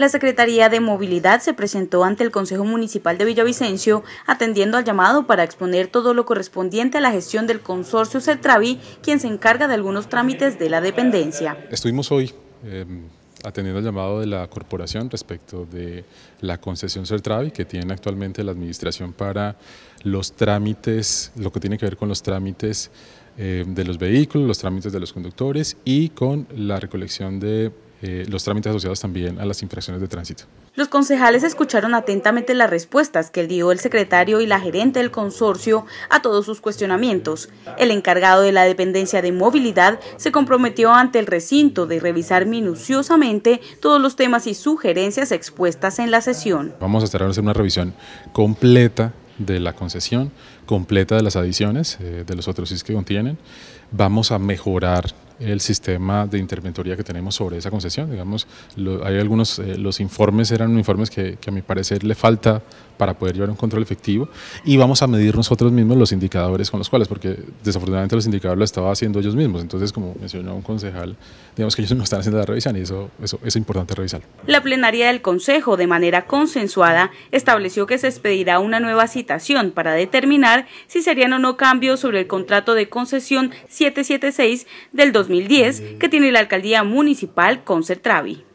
La Secretaría de Movilidad se presentó ante el Consejo Municipal de Villavicencio atendiendo al llamado para exponer todo lo correspondiente a la gestión del consorcio CERTRAVI, quien se encarga de algunos trámites de la dependencia. Estuvimos hoy em, atendiendo al llamado de la corporación respecto de la concesión CERTRAVI, que tiene actualmente la administración para los trámites, lo que tiene que ver con los trámites em, de los vehículos, los trámites de los conductores y con la recolección de eh, los trámites asociados también a las infracciones de tránsito. Los concejales escucharon atentamente las respuestas que dio el secretario y la gerente del consorcio a todos sus cuestionamientos. El encargado de la dependencia de movilidad se comprometió ante el recinto de revisar minuciosamente todos los temas y sugerencias expuestas en la sesión. Vamos a estar haciendo una revisión completa de la concesión, completa de las adiciones, eh, de los otros SIS que contienen. Vamos a mejorar el sistema de interventoría que tenemos sobre esa concesión. Digamos, hay algunos, eh, los informes eran informes que, a mi parecer le falta para poder llevar un control efectivo y vamos a medir nosotros mismos los indicadores con los cuales, porque desafortunadamente los indicadores lo estaban haciendo ellos mismos. Entonces, como mencionó un concejal, digamos que ellos no están haciendo la revisión y eso, eso, es importante revisarlo. La plenaria del Consejo, de manera consensuada, estableció que se expedirá una nueva citación para determinar si serían o no cambios sobre el contrato de concesión 776 del 2020 2010 que tiene la alcaldía municipal Concertravi.